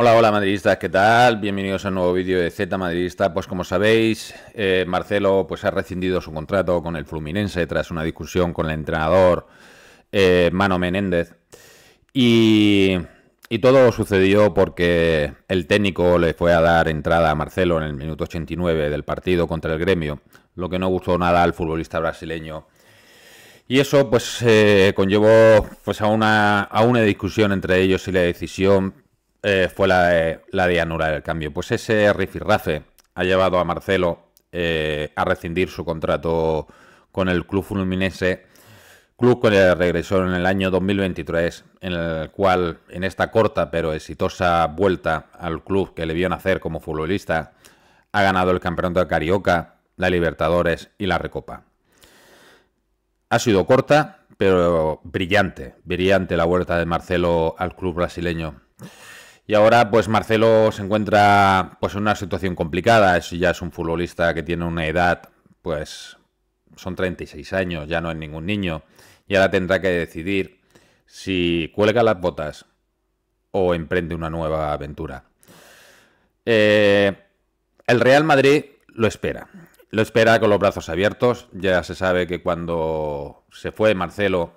Hola, hola madridistas, ¿qué tal? Bienvenidos a un nuevo vídeo de Z Madridista. Pues como sabéis, eh, Marcelo pues, ha rescindido su contrato con el Fluminense tras una discusión con el entrenador eh, Mano Menéndez. Y, todo sucedió porque el técnico le fue a dar entrada a Marcelo en el minuto 89 del partido contra el gremio, lo que no gustó nada al futbolista brasileño. Y eso pues eh, conllevó pues, a, una, a una discusión entre ellos y la decisión eh, fue la, eh, la, de cambio. Pues ese rifirrafe ha llevado a Marcelo eh, a rescindir su contrato con el club fulminense, club con el regresó en el año 2023, en el cual, en esta corta pero exitosa vuelta al club que le vio nacer como futbolista, ha ganado el campeonato de Carioca, la Libertadores y la Recopa. Ha sido corta, pero brillante, brillante la vuelta de Marcelo al club brasileño. Y ahora, pues Marcelo se encuentra pues, en una situación complicada. Es, ya es un futbolista que tiene una edad, pues son 36 años, ya no es ningún niño. Y ahora tendrá que decidir si cuelga las botas o emprende una nueva aventura. Eh, el Real Madrid lo espera. Lo espera con los brazos abiertos. Ya se sabe que cuando se fue Marcelo,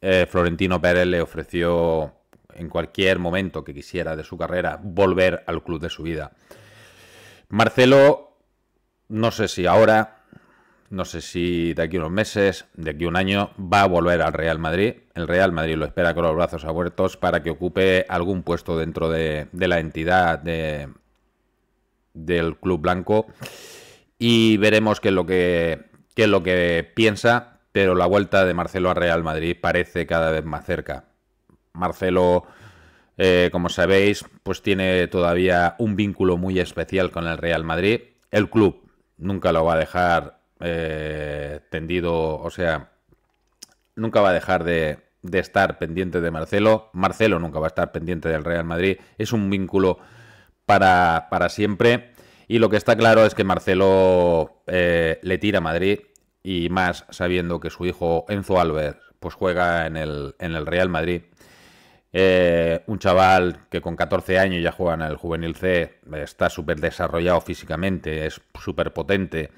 eh, Florentino Pérez le ofreció en cualquier momento que quisiera de su carrera volver al club de su vida. Marcelo, no sé si ahora, no sé si de aquí a unos meses, de aquí a un año, va a volver al Real Madrid. El Real Madrid lo espera con los brazos abiertos para que ocupe algún puesto dentro de, la entidad del club blanco y veremos qué es lo que qué es lo que piensa, pero la vuelta de Marcelo a Real Madrid parece cada vez más cerca. Marcelo, eh, como sabéis, pues tiene todavía un vínculo muy especial con el Real Madrid. El club nunca lo va a dejar eh, tendido, o sea, nunca va a dejar de, estar pendiente de Marcelo. Marcelo nunca va a estar pendiente del Real Madrid. Es un vínculo para, siempre. Y lo que está claro es que Marcelo eh, le tira a Madrid y más sabiendo que su hijo Enzo Albert pues juega el, en el Real Madrid eh, un chaval que con 14 años ya juega en el juvenil C, está súper desarrollado físicamente, es súper potente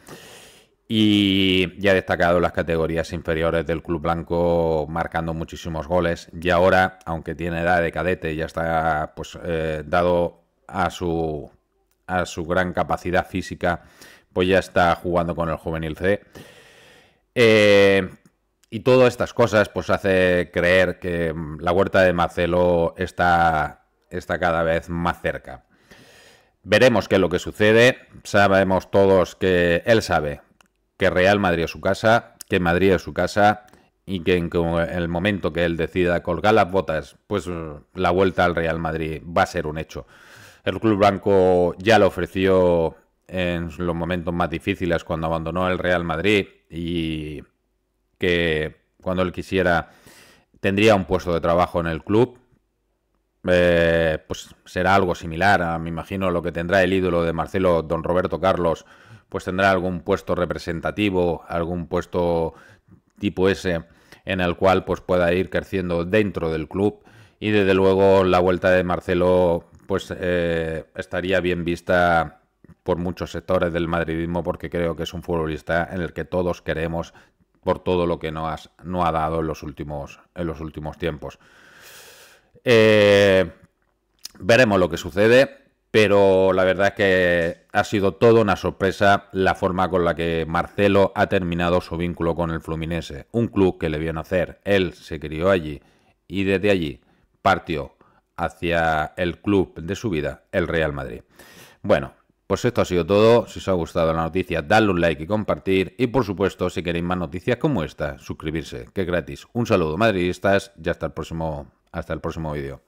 y ya ha destacado en las categorías inferiores del Club Blanco marcando muchísimos goles y ahora, aunque tiene edad de cadete, ya está pues, eh, dado a su, a su gran capacidad física, pues ya está jugando con el juvenil C. Eh, y todas estas cosas pues hace creer que mm, la huerta de Marcelo está, está cada vez más cerca. Veremos qué es lo que sucede. Sabemos todos que él sabe que Real Madrid es su casa, que Madrid es su casa y que en el momento que él decida colgar las botas, pues mm, la vuelta al Real Madrid va a ser un hecho. El Club Blanco ya lo ofreció en los momentos más difíciles cuando abandonó el Real Madrid y que cuando él quisiera tendría un puesto de trabajo en el club. Eh, pues será algo similar, a, me imagino, lo que tendrá el ídolo de Marcelo, don Roberto Carlos, pues tendrá algún puesto representativo, algún puesto tipo ese en el cual pues pueda ir creciendo dentro del club y desde luego la vuelta de Marcelo pues eh, estaría bien vista por muchos sectores del madridismo porque creo que es un futbolista en el que todos queremos por todo lo que no, has, no ha dado en los últimos, en los últimos tiempos. Eh, veremos lo que sucede, pero la verdad es que ha sido toda una sorpresa la forma con la que Marcelo ha terminado su vínculo con el Fluminense, un club que le vio nacer, él se crió allí y desde allí partió hacia el club de su vida, el Real Madrid. Bueno, pues esto ha sido todo, si os ha gustado la noticia dadle un like y compartir y por supuesto si queréis más noticias como esta suscribirse que es gratis. Un saludo madridistas y hasta el próximo, hasta el próximo vídeo.